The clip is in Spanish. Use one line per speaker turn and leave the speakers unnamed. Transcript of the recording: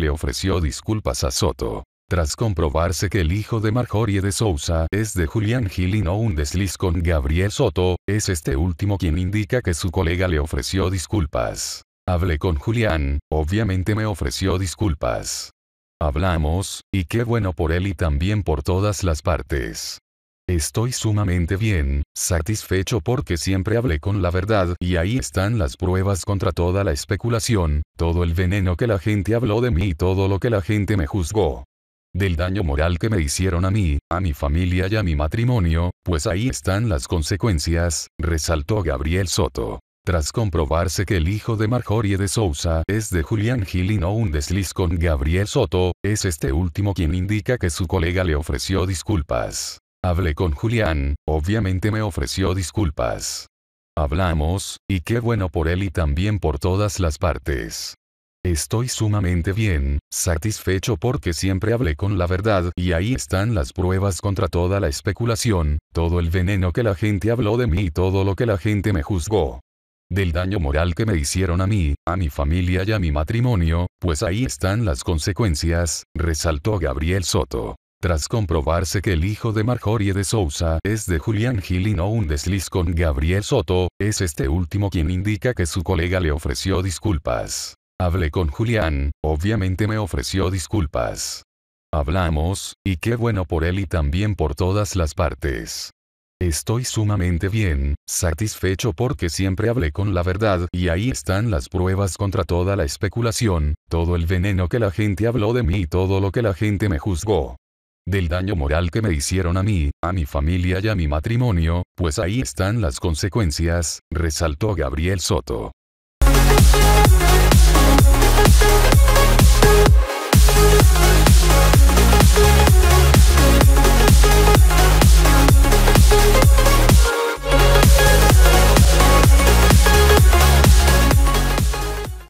le ofreció disculpas a Soto. Tras comprobarse que el hijo de Marjorie de Sousa es de Julián Gil y no un desliz con Gabriel Soto, es este último quien indica que su colega le ofreció disculpas. Hablé con Julián, obviamente me ofreció disculpas. Hablamos, y qué bueno por él y también por todas las partes. Estoy sumamente bien, satisfecho porque siempre hablé con la verdad y ahí están las pruebas contra toda la especulación, todo el veneno que la gente habló de mí y todo lo que la gente me juzgó del daño moral que me hicieron a mí, a mi familia y a mi matrimonio, pues ahí están las consecuencias, resaltó Gabriel Soto. Tras comprobarse que el hijo de Marjorie de Sousa es de Julián Gil y no un desliz con Gabriel Soto, es este último quien indica que su colega le ofreció disculpas. Hablé con Julián, obviamente me ofreció disculpas. Hablamos, y qué bueno por él y también por todas las partes. Estoy sumamente bien, satisfecho porque siempre hablé con la verdad y ahí están las pruebas contra toda la especulación, todo el veneno que la gente habló de mí y todo lo que la gente me juzgó. Del daño moral que me hicieron a mí, a mi familia y a mi matrimonio, pues ahí están las consecuencias, resaltó Gabriel Soto. Tras comprobarse que el hijo de Marjorie de Sousa es de Julián Gil y no un desliz con Gabriel Soto, es este último quien indica que su colega le ofreció disculpas. Hablé con Julián, obviamente me ofreció disculpas. Hablamos, y qué bueno por él y también por todas las partes. Estoy sumamente bien, satisfecho porque siempre hablé con la verdad y ahí están las pruebas contra toda la especulación, todo el veneno que la gente habló de mí y todo lo que la gente me juzgó del daño moral que me hicieron a mí, a mi familia y a mi matrimonio, pues ahí están las consecuencias, resaltó Gabriel Soto.